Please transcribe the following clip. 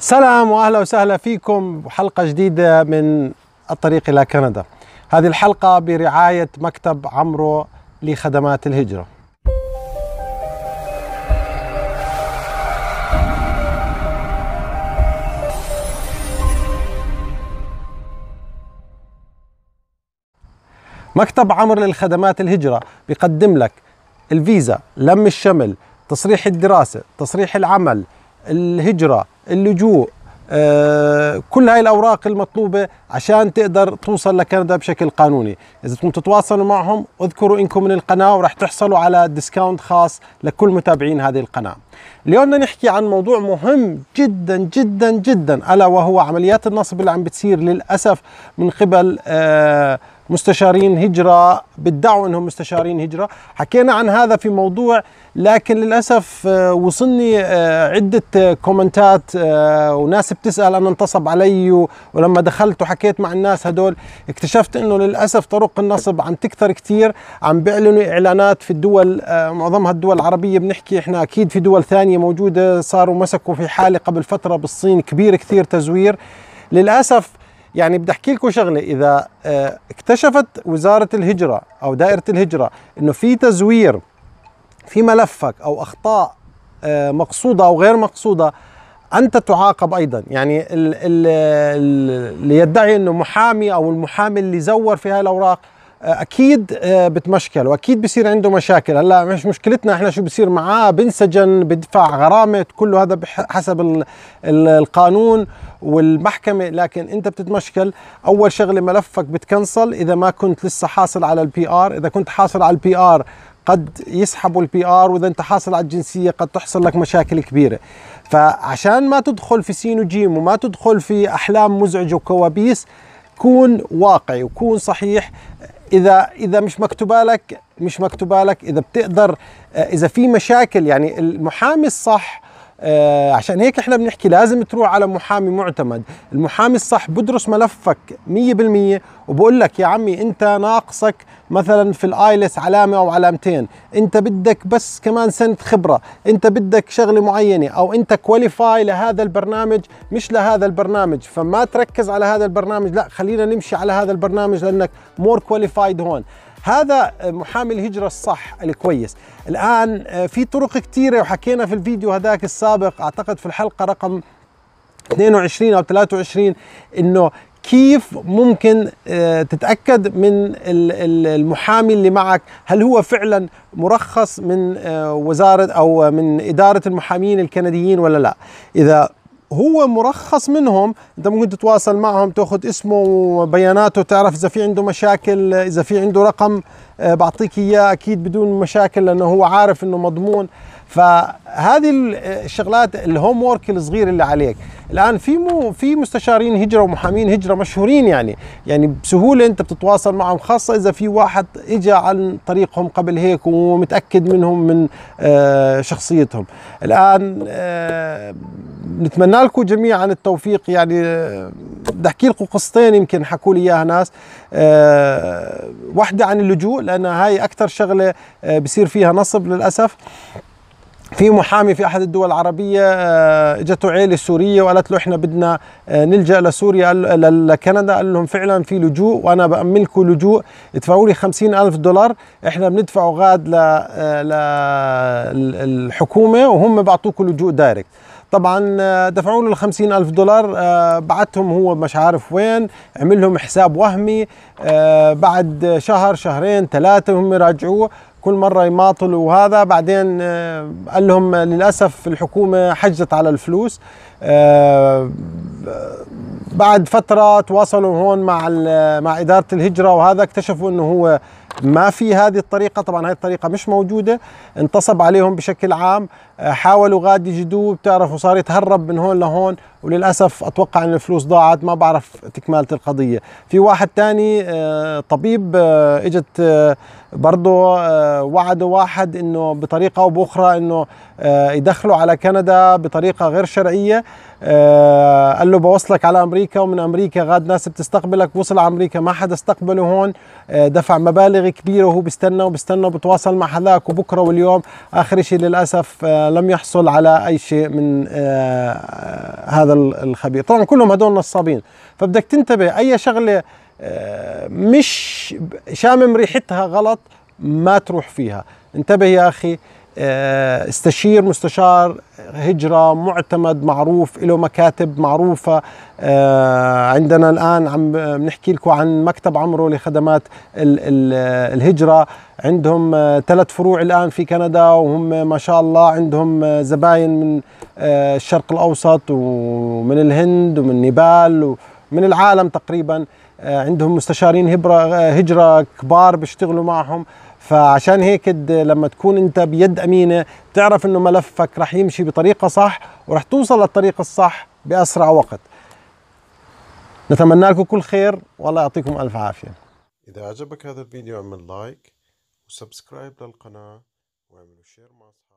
سلام واهلا وسهلا فيكم بحلقه جديده من الطريق الى كندا. هذه الحلقه برعايه مكتب عمرو لخدمات الهجره. مكتب عمرو للخدمات الهجره بيقدم لك الفيزا، لم الشمل، تصريح الدراسه، تصريح العمل، الهجره اللجوء آه، كل هاي الاوراق المطلوبه عشان تقدر توصل لكندا بشكل قانوني اذا بدكم تتواصلوا معهم اذكروا انكم من القناه وراح تحصلوا على ديسكاونت خاص لكل متابعين هذه القناه اليوم بدنا نحكي عن موضوع مهم جدا جدا جدا الا وهو عمليات النصب اللي عم بتصير للاسف من قبل آه، مستشارين هجرة بيدعوا انهم مستشارين هجرة حكينا عن هذا في موضوع لكن للأسف آه، وصلني آه، عدة كومنتات وناس بتسأل أنا انتصب علي ولما دخلت وحكيت مع الناس هدول اكتشفت انه للأسف طرق النصب عم تكثر كثير عم بيعلنوا إعلانات في الدول معظمها الدول العربية بنحكي احنا أكيد في دول ثانيه موجوده صاروا مسكوا في حاله قبل فتره بالصين كبير كثير تزوير للاسف يعني بدي احكي لكم شغله اذا آه، اكتشفت وزاره الهجره او دائره الهجره انه في تزوير في ملفك او اخطاء آه، مقصوده او غير مقصوده انت تعاقب ايضا يعني اللي يدعي انه محامي او المحامي اللي زور في هاي الاوراق اكيد آه، بتمشكل واكيد بصير عنده مشاكل هلا مش مشكلتنا احنا شو بصير معاه بنسجن بدفع غرامه كله هذا حسب القانون والمحكمه لكن انت بتتمشكل اول شغله ملفك بتكنسل اذا ما كنت لسه حاصل على البي ار اذا كنت حاصل على البي ار قد يسحبوا البي ار واذا انت حاصل على الجنسيه قد تحصل لك مشاكل كبيره فعشان ما تدخل في سين وجيم وما تدخل في احلام مزعجه وكوابيس كون واقعي وكون صحيح اذا اذا مش مكتوبه لك مش مكتوبه لك اذا بتقدر آه، اذا في مشاكل يعني المحامي الصح آه عشان هيك احنا بنحكي لازم تروح على محامي معتمد المحامي الصح بدرس ملفك 100% وبقول لك يا عمي انت ناقصك مثلا في الايلس علامه او علامتين انت بدك بس كمان سنه خبره انت بدك شغله معينه او انت كواليفاي لهذا البرنامج مش لهذا البرنامج فما تركز على هذا البرنامج لا خلينا نمشي على هذا البرنامج لانك مور كواليفايد هون هذا محامي الهجرة الصح الكويس الآن آه، في طرق كثيرة وحكينا في الفيديو هذاك السابق أعتقد في الحلقة رقم 22 أو 23 أنه كيف ممكن آه، تتاكد من المحامي اللي معك هل هو فعلا مرخص من آه، وزاره او من اداره المحامين الكنديين ولا لا اذا هو مرخص منهم انت ممكن تتواصل معهم تاخذ اسمه وبياناته تعرف اذا في عنده مشاكل اذا في عنده رقم آه، بعطيك اياه اكيد بدون مشاكل لانه هو عارف انه مضمون فهذه آه، الشغلات الهوم وورك الصغير اللي عليك الان في مو في مستشارين هجره ومحامين هجره مشهورين يعني يعني بسهوله انت بتتواصل معهم خاصه اذا في واحد اجى عن طريقهم قبل هيك ومتاكد منهم من آه، شخصيتهم الان نتمنى لكم جميعا التوفيق يعني آه، بدي احكي لكم قصتين يمكن حكوا لي اياها ناس آه، واحده عن اللجوء لان هاي اكثر شغله آه، بصير فيها نصب للاسف في محامي في احد الدول العربيه اجته عيله سوريه وقالت له احنا بدنا نلجا لسوريا لكندا قال لهم فعلا في لجوء وانا بامن لكم لجوء ادفعوا لي 50 الف دولار احنا بندفعه غاد للحكومه وهم بيعطوكم لجوء دايركت طبعا آه، دفعوا له 50 ألف دولار آه، بعتهم هو مش عارف وين عمل لهم حساب وهمي آه، بعد شهر شهرين ثلاثة هم يراجعوه كل مرة يماطلوا وهذا بعدين قال لهم للأسف الحكومة حجزت على الفلوس بعد فترة تواصلوا هون مع مع إدارة الهجرة وهذا اكتشفوا أنه هو ما في هذه الطريقة طبعا هذه الطريقة مش موجودة انتصب عليهم بشكل عام آه، حاولوا غاد يجدوه بتعرفوا صار يتهرب من هون لهون وللأسف أتوقع أن الفلوس ضاعت ما بعرف تكمالة القضية في واحد تاني آه، طبيب آه، اجت برضه وعدوا واحد أنه بطريقة أو بأخرى أنه يدخلوا على كندا بطريقة غير شرعية قال له بوصلك على أمريكا ومن أمريكا غاد ناس بتستقبلك وصل على أمريكا ما حدا استقبله هون دفع مبالغ كبيره وهو بيستنى وبيستنى وبتواصل مع هذاك وبكره واليوم اخر شيء للاسف آه، لم يحصل على اي شيء من آه، آه، هذا الخبير طبعا كلهم هدول نصابين فبدك تنتبه اي شغله مش شامم ريحتها غلط ما تروح فيها انتبه يا اخي آه، استشير مستشار هجرة معتمد معروف له مكاتب معروفة آه، عندنا الآن عم بنحكي لكم عن مكتب عمرو لخدمات الهجرة عندهم ثلاث فروع الآن في كندا وهم ما شاء الله عندهم زباين من آه، الشرق الأوسط ومن الهند ومن نيبال ومن العالم تقريبا عندهم مستشارين هجرة كبار بيشتغلوا معهم فعشان هيك لما تكون انت بيد امينه تعرف انه ملفك رح يمشي بطريقه صح ورح توصل للطريق الصح باسرع وقت نتمنى لكم كل خير والله يعطيكم الف عافيه اذا عجبك هذا الفيديو اعمل لايك وسبسكرايب للقناه واعمل شير مع